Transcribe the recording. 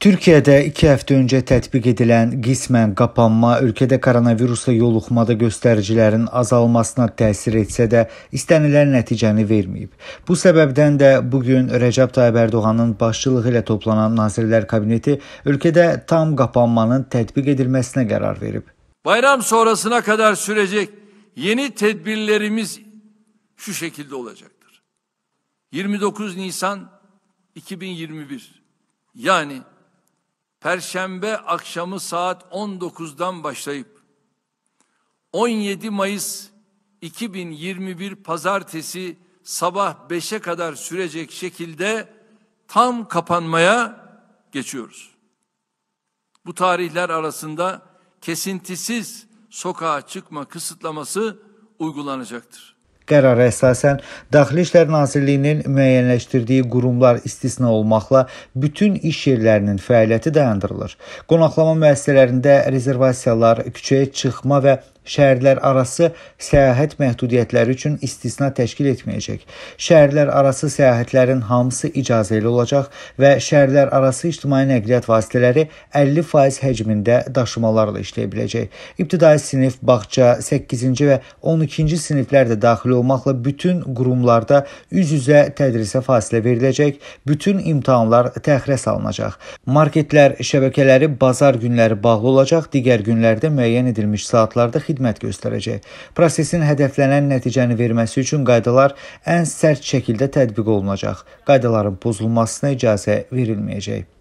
Türkiyədə iki həftə öncə tətbiq edilən qismən qapanma ölkədə koronavirusla yoluxmada göstəricilərin azalmasına təsir etsə də istənilən nəticəni verməyib. Bu səbəbdən də bu gün Rəcəb Tayyib Ərdoğanın başçılığı ilə toplanan Nazirlər Kabineti ölkədə tam qapanmanın tətbiq edilməsinə qərar verib. Bayram sonrasına qədər sürəcək yeni tedbirlerimiz şu şekilde olacaktır. 29 Nisan 2021 yani Perşembe akşamı saat 19'dan başlayıp 17 Mayıs 2021 pazartesi sabah 5'e kadar sürecek şekilde tam kapanmaya geçiyoruz. Bu tarihler arasında kesintisiz sokağa çıkma kısıtlaması uygulanacaktır. Qərara əsasən Daxili İşlər Nazirliyinin müəyyənləşdirdiyi qurumlar istisna olmaqla bütün iş yerlərinin fəaliyyəti dayandırılır. Qonaqlama müəssisələrində rezervasiyalar, küçəyə çıxma və şəhərlər arası səyahət məhdudiyyətləri üçün istisna təşkil etməyəcək. Şəhərlər arası səyahətlərin hamısı icazəli olacaq və şəhərlər arası ictimai nəqliyyat vasitələri 50% həcmində daşımalarla işləyə biləcək. İbtidai sinif, bağça, 8-ci və 12-ci siniflər də daxil olmaqla bütün qurumlarda üz-üzə tədrisə fasilə veriləcək, bütün imtahanlar təxirə salınacaq. Marketlər şəbəkələri bazar günləri bağlı olacaq, digər günlərdə müəyyən edilmiş saatlarda xidmət göstərəcək. Prosesin hədəflənən nəticəni verməsi üçün qaydalar ən sərt şəkildə tətbiq olunacaq. Qaydaların pozulmasına icazə verilməyəcək.